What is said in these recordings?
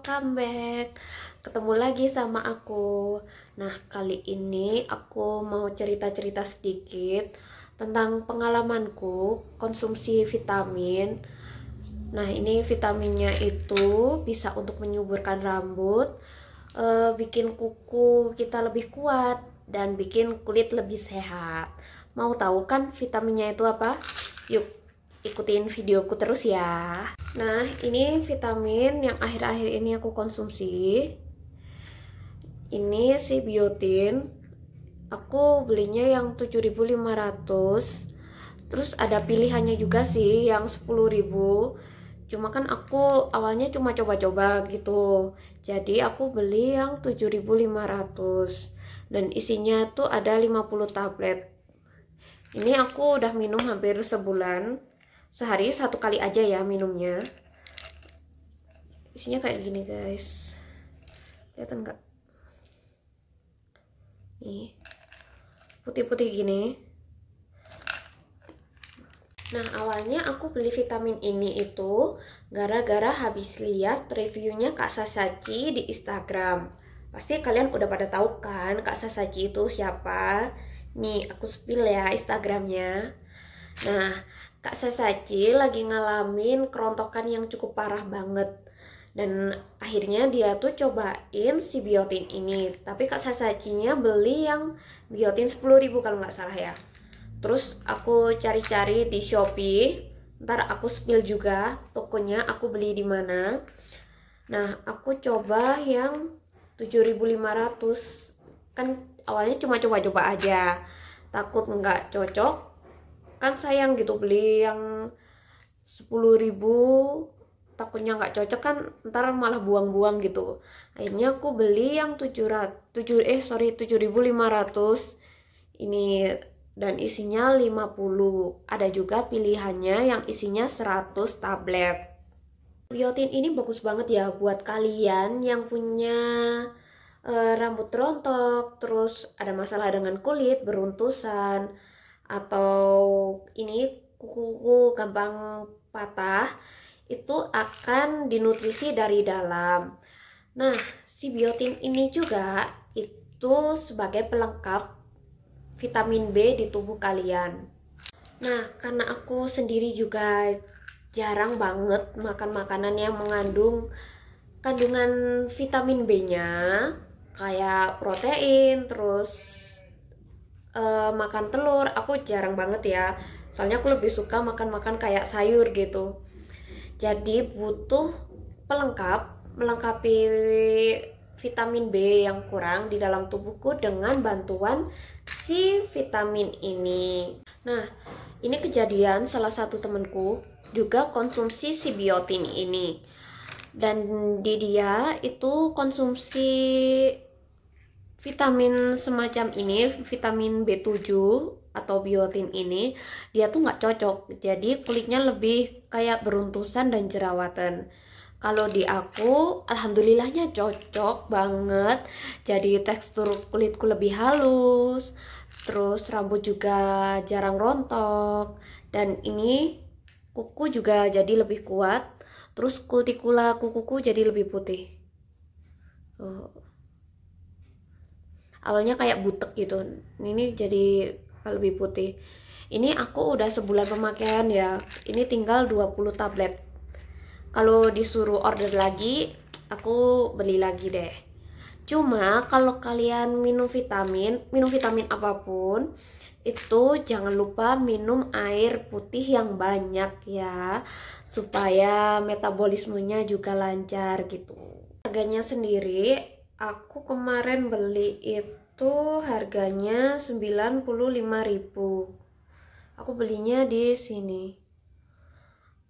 welcome back Ketemu lagi sama aku Nah kali ini aku mau cerita-cerita sedikit Tentang pengalamanku konsumsi vitamin Nah ini vitaminnya itu bisa untuk menyuburkan rambut e, Bikin kuku kita lebih kuat Dan bikin kulit lebih sehat Mau tahu kan vitaminnya itu apa? Yuk ikutin videoku terus ya Nah ini vitamin yang akhir-akhir ini aku konsumsi Ini si biotin Aku belinya yang 7500 Terus ada pilihannya juga sih yang 10000 cuma kan aku awalnya cuma coba-coba gitu jadi aku beli yang 7500 dan isinya tuh ada 50 tablet ini aku udah minum hampir sebulan sehari satu kali aja ya minumnya isinya kayak gini guys lihat enggak nih putih-putih gini Nah awalnya aku beli vitamin ini itu gara-gara habis lihat reviewnya Kak Sasaki di Instagram Pasti kalian udah pada tahu kan Kak Sasaki itu siapa Nih aku spill ya Instagramnya Nah Kak Sesaci lagi ngalamin kerontokan yang cukup parah banget dan akhirnya dia tuh cobain si biotin ini tapi kak Sasacinya beli yang biotin 10.000 kalau nggak salah ya terus aku cari-cari di Shopee ntar aku spill juga tokonya aku beli di mana nah aku coba yang 7.500 kan awalnya cuma coba-coba aja takut nggak cocok kan sayang gitu beli yang sepuluh ribu takutnya nggak cocok kan ntar malah buang-buang gitu akhirnya aku beli yang tujuh tujuh eh sorry tujuh ribu lima ratus ini dan isinya 50 ada juga pilihannya yang isinya 100 tablet biotin ini bagus banget ya buat kalian yang punya uh, rambut rontok terus ada masalah dengan kulit beruntusan atau ini kuku-kuku gampang patah itu akan dinutrisi dari dalam. Nah, si biotin ini juga itu sebagai pelengkap vitamin B di tubuh kalian. Nah, karena aku sendiri juga jarang banget makan makanan yang mengandung kandungan vitamin B-nya kayak protein, terus uh, makan telur aku jarang banget ya soalnya aku lebih suka makan-makan kayak sayur gitu jadi butuh pelengkap melengkapi vitamin B yang kurang di dalam tubuhku dengan bantuan si vitamin ini. Nah, ini kejadian salah satu temenku juga konsumsi si biotin ini. Dan di dia itu konsumsi vitamin semacam ini, vitamin B7 atau biotin ini, dia tuh nggak cocok. Jadi kulitnya lebih kayak beruntusan dan jerawatan. Kalau di aku, alhamdulillahnya cocok banget. Jadi tekstur kulitku lebih halus, terus rambut juga jarang rontok, dan ini kuku juga jadi lebih kuat. Terus kutikula kuku jadi lebih putih. Tuh awalnya kayak butek gitu ini jadi lebih putih ini aku udah sebulan pemakaian ya ini tinggal 20 tablet kalau disuruh order lagi aku beli lagi deh cuma kalau kalian minum vitamin minum vitamin apapun itu jangan lupa minum air putih yang banyak ya supaya metabolismenya juga lancar gitu harganya sendiri aku kemarin beli itu harganya 95.000 aku belinya di sini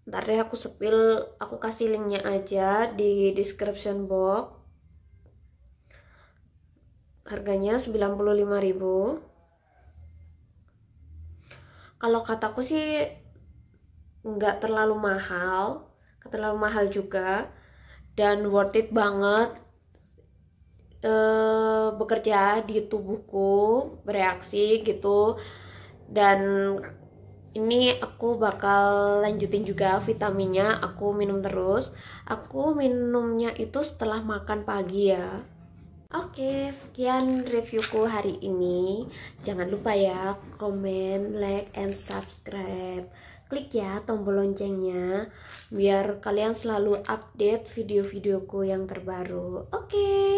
ntar deh aku sepil aku kasih linknya aja di description box harganya 95.000 kalau kataku sih nggak terlalu mahal terlalu mahal juga dan worth it banget Eh, bekerja di tubuhku bereaksi gitu dan ini aku bakal lanjutin juga vitaminnya aku minum terus aku minumnya itu setelah makan pagi ya Oke, sekian reviewku hari ini. Jangan lupa ya, komen, like, and subscribe klik ya tombol loncengnya biar kalian selalu update video-videoku yang terbaru. Oke, okay,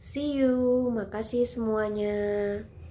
see you. Makasih semuanya.